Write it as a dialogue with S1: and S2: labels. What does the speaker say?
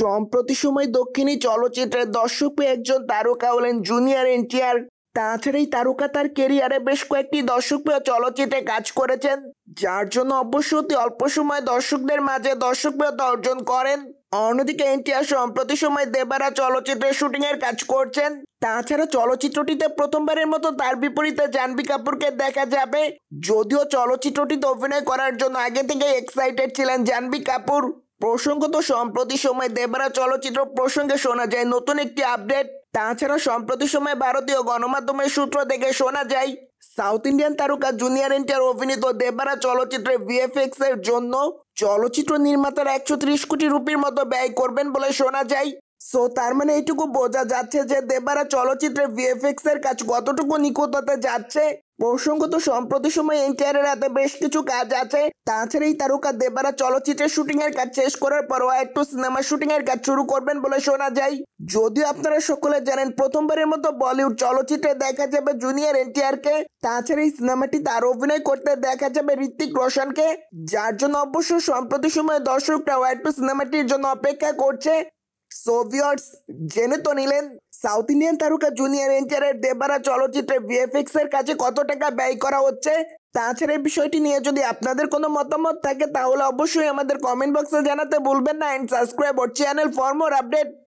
S1: সম্প্রতি সময় দক্ষিণী চলচ্চিত্রের দর্শক একজন তারকা হলেন জুনিয়র এনটিআর তাছাড়া এই তারকা তার কেরিয়ারে বেশ কয়েকটি দর্শকপ্রিয় চলচ্চিত্রে কাজ করেছেন যার জন্য অবশ্য অতি অল্প সময় দর্শকদের মাঝে দর্শকপ্রিয়তা অর্জন করেন অন্যদিকে এনটিআর সম্প্রতি সময় দেবারা চলচ্চিত্রের শুটিংয়ের কাজ করছেন তাছাড়া চলচ্চিত্রটিতে প্রথমবারের মতো তার বিপরীতে জাহ্নবী কাপুরকে দেখা যাবে যদিও চলচ্চিত্রটিতে অভিনয় করার জন্য আগে থেকে এক্সাইটেড ছিলেন জাহ্নবী কাপুর প্রসঙ্গত সম্প্রতি সময় দেবরা চলচ্চিত্র প্রসঙ্গে শোনা যায় নতুন একটি আপডেট তাছাড়া সম্প্রতি সময় ভারতীয় গণমাধ্যমের সূত্র থেকে শোনা যায় সাউথ ইন্ডিয়ান তারকা জুনিয়র এন্টার অভিনীত দেবারা চলচ্চিত্রে ভিএফএক্স এর জন্য চলচ্চিত্র নির্মাতারা একশো ত্রিশ কোটি রুপির মতো ব্যয় করবেন বলে শোনা যায় সো তার মানে এইটুকু বোঝা যাচ্ছে যে দেবারা চলচ্চিত্রে ভিএফএক্স এর কাজ কতটুকু নিখুঁত যাচ্ছে প্রসঙ্গত সম্প্রতি সময় এনটিআরের হাতে বেশ কিছু কাজ আছে তাছাড়া এই তারকা দেবারা চলচ্চিত্রের শুটিং এর কাজ শেষ করার পর একটু সিনেমা শুটিং এর কাজ শুরু করবেন বলে শোনা যায় যদিও আপনারা সকলে জানেন প্রথমবারের মতো বলিউড চলচ্চিত্রে দেখা যাবে জুনিয়র এনটিআরকে তাছাড়া এই সিনেমাটি তার অভিনয় করতে দেখা যাবে ঋত্বিক রোশনকে যার জন্য অবশ্য সম্প্রতি সময়ে দর্শকরাও একটু সিনেমাটির জন্য অপেক্ষা করছে সোভিয়টস জেনে তো নিলেন সাউথ ইন্ডিয়ান তারকা জুনিয়র রেঞ্জারের দেবারা চলচ্চিত্রে ভিএফএক্স এর কাছে কত টাকা ব্যয় করা হচ্ছে তাছাড়া এই বিষয়টি নিয়ে যদি আপনাদের কোনো মতামত থাকে তাহলে অবশ্যই আমাদের কমেন্ট বক্সে জানাতে ভুলবেন না and subscribe our channel for more update